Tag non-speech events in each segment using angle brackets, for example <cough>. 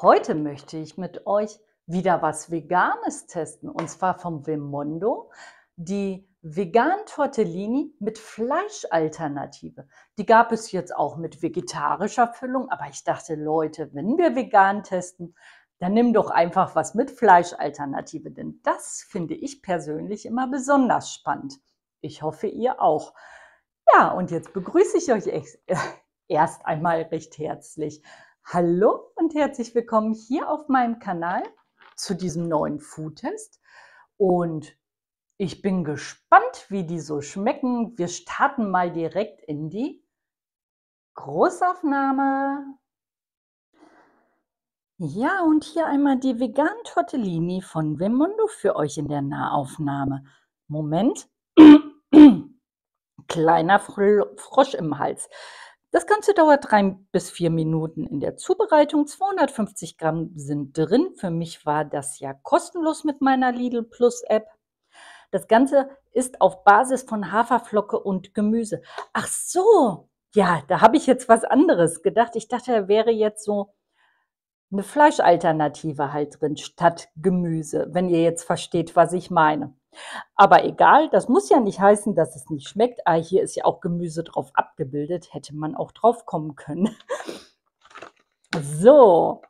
Heute möchte ich mit euch wieder was Veganes testen und zwar vom Vimondo die vegan Tortellini mit Fleischalternative. Die gab es jetzt auch mit vegetarischer Füllung, aber ich dachte, Leute, wenn wir vegan testen, dann nimm doch einfach was mit Fleischalternative, denn das finde ich persönlich immer besonders spannend. Ich hoffe, ihr auch. Ja, und jetzt begrüße ich euch <laughs> erst einmal recht herzlich Hallo und herzlich willkommen hier auf meinem Kanal zu diesem neuen Foodtest. Und ich bin gespannt, wie die so schmecken. Wir starten mal direkt in die Großaufnahme. Ja, und hier einmal die veganen Tortellini von Vemondo für euch in der Nahaufnahme. Moment. <clears throat> Kleiner Frosch im Hals. Das Ganze dauert drei bis vier Minuten in der Zubereitung. 250 Gramm sind drin. Für mich war das ja kostenlos mit meiner Lidl Plus App. Das Ganze ist auf Basis von Haferflocke und Gemüse. Ach so, ja, da habe ich jetzt was anderes gedacht. Ich dachte, da wäre jetzt so eine Fleischalternative halt drin statt Gemüse, wenn ihr jetzt versteht, was ich meine. Aber egal, das muss ja nicht heißen, dass es nicht schmeckt. Ah, hier ist ja auch Gemüse drauf abgebildet, hätte man auch drauf kommen können. So,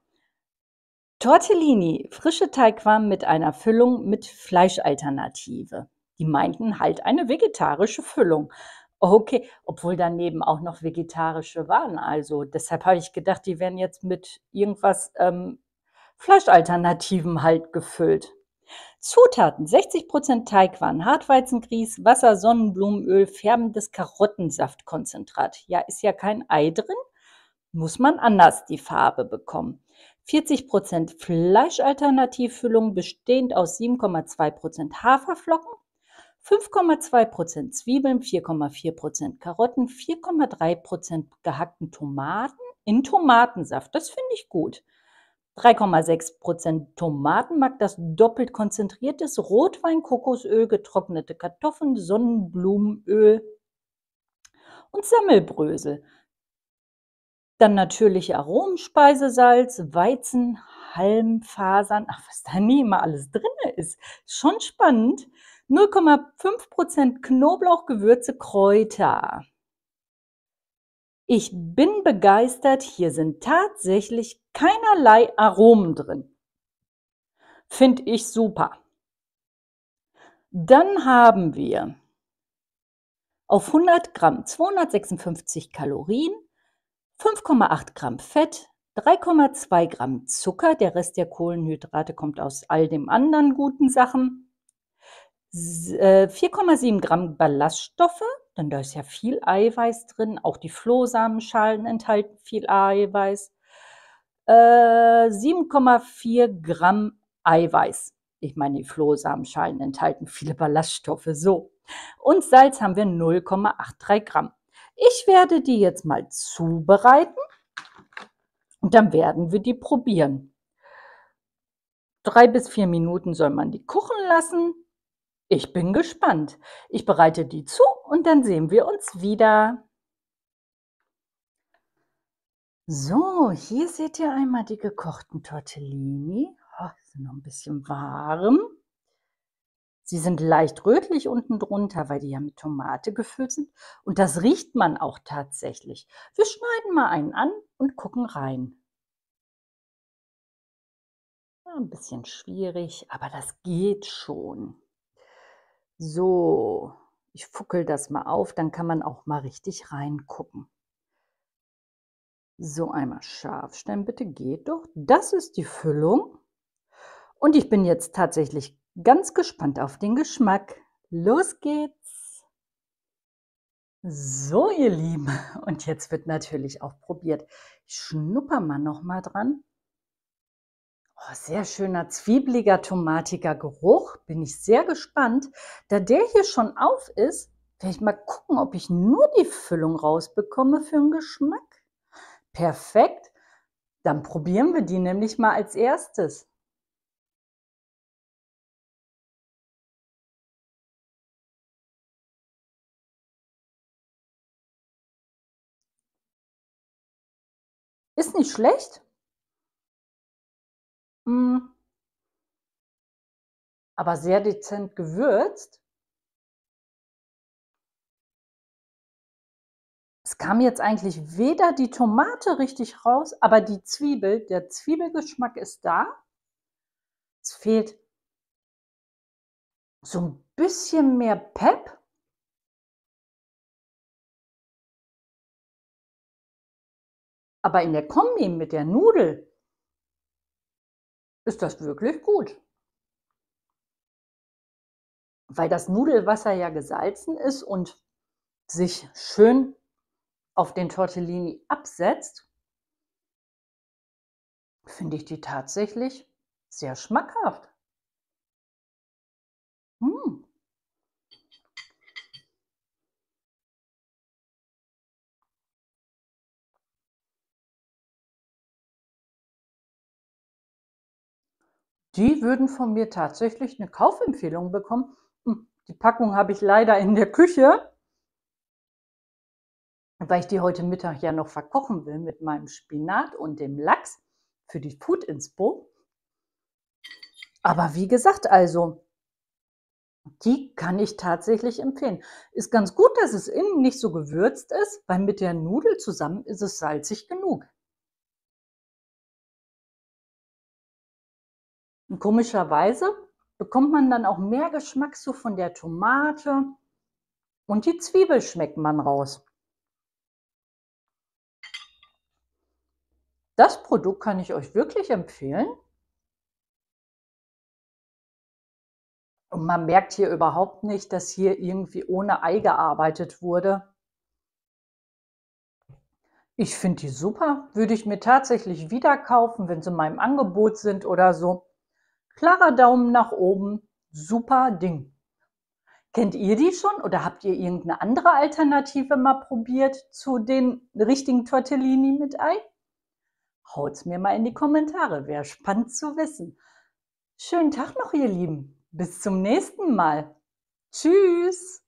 Tortellini, frische Teigwaren mit einer Füllung mit Fleischalternative. Die meinten halt eine vegetarische Füllung. Okay, obwohl daneben auch noch vegetarische waren. Also deshalb habe ich gedacht, die werden jetzt mit irgendwas ähm, Fleischalternativen halt gefüllt. Zutaten: 60% Teigwaren, Hartweizengrieß, Wasser, Sonnenblumenöl, färbendes Karottensaftkonzentrat. Ja, ist ja kein Ei drin, muss man anders die Farbe bekommen. 40% Fleischalternativfüllung bestehend aus 7,2% Haferflocken, 5,2% Zwiebeln, 4,4% Karotten, 4,3% gehackten Tomaten in Tomatensaft. Das finde ich gut. 3,6 Prozent Tomatenmark, das doppelt konzentriertes Rotwein, Kokosöl, getrocknete Kartoffeln, Sonnenblumenöl und Sammelbrösel. Dann natürlich Aromenspeisesalz, Weizen, Halmfasern, ach, was da nie immer alles drin ist. Schon spannend. 0,5% Prozent Knoblauch, Gewürze, Kräuter. Ich bin begeistert, hier sind tatsächlich keinerlei Aromen drin. Finde ich super. Dann haben wir auf 100 Gramm 256 Kalorien, 5,8 Gramm Fett, 3,2 Gramm Zucker, der Rest der Kohlenhydrate kommt aus all den anderen guten Sachen, 4,7 äh, Gramm Ballaststoffe, denn da ist ja viel Eiweiß drin, auch die Flohsamenschalen enthalten viel Eiweiß, äh, 7,4 Gramm Eiweiß. Ich meine, die Flohsamenschalen enthalten viele Ballaststoffe. So. Und Salz haben wir 0,83 Gramm. Ich werde die jetzt mal zubereiten und dann werden wir die probieren. Drei bis vier Minuten soll man die kochen lassen. Ich bin gespannt. Ich bereite die zu und dann sehen wir uns wieder. So, hier seht ihr einmal die gekochten Tortellini. Oh, sind noch ein bisschen warm. Sie sind leicht rötlich unten drunter, weil die ja mit Tomate gefüllt sind. Und das riecht man auch tatsächlich. Wir schneiden mal einen an und gucken rein. Ja, ein bisschen schwierig, aber das geht schon. So, ich fuckel das mal auf, dann kann man auch mal richtig reingucken. So einmal scharf stellen, bitte geht doch. Das ist die Füllung. Und ich bin jetzt tatsächlich ganz gespannt auf den Geschmack. Los geht's! So, ihr Lieben, und jetzt wird natürlich auch probiert. Ich schnupper mal nochmal dran. Oh, sehr schöner zwiebeliger, tomatiger Geruch. Bin ich sehr gespannt. Da der hier schon auf ist, werde ich mal gucken, ob ich nur die Füllung rausbekomme für den Geschmack. Perfekt, dann probieren wir die nämlich mal als erstes. Ist nicht schlecht. Hm. Aber sehr dezent gewürzt. kam jetzt eigentlich weder die Tomate richtig raus, aber die Zwiebel, der Zwiebelgeschmack ist da. Es fehlt so ein bisschen mehr Pep. Aber in der Kombi mit der Nudel ist das wirklich gut. Weil das Nudelwasser ja gesalzen ist und sich schön auf den Tortellini absetzt, finde ich die tatsächlich sehr schmackhaft. Hm. Die würden von mir tatsächlich eine Kaufempfehlung bekommen. Hm, die Packung habe ich leider in der Küche weil ich die heute Mittag ja noch verkochen will mit meinem Spinat und dem Lachs für die Food Inspo. Aber wie gesagt, also, die kann ich tatsächlich empfehlen. Ist ganz gut, dass es innen nicht so gewürzt ist, weil mit der Nudel zusammen ist es salzig genug. Und komischerweise bekommt man dann auch mehr Geschmack so von der Tomate und die Zwiebel schmeckt man raus. Das Produkt kann ich euch wirklich empfehlen. Und man merkt hier überhaupt nicht, dass hier irgendwie ohne Ei gearbeitet wurde. Ich finde die super. Würde ich mir tatsächlich wieder kaufen, wenn sie in meinem Angebot sind oder so. Klarer Daumen nach oben. Super Ding. Kennt ihr die schon oder habt ihr irgendeine andere Alternative mal probiert zu den richtigen Tortellini mit Ei? Haut's mir mal in die Kommentare, wäre spannend zu wissen. Schönen Tag noch, ihr Lieben. Bis zum nächsten Mal. Tschüss.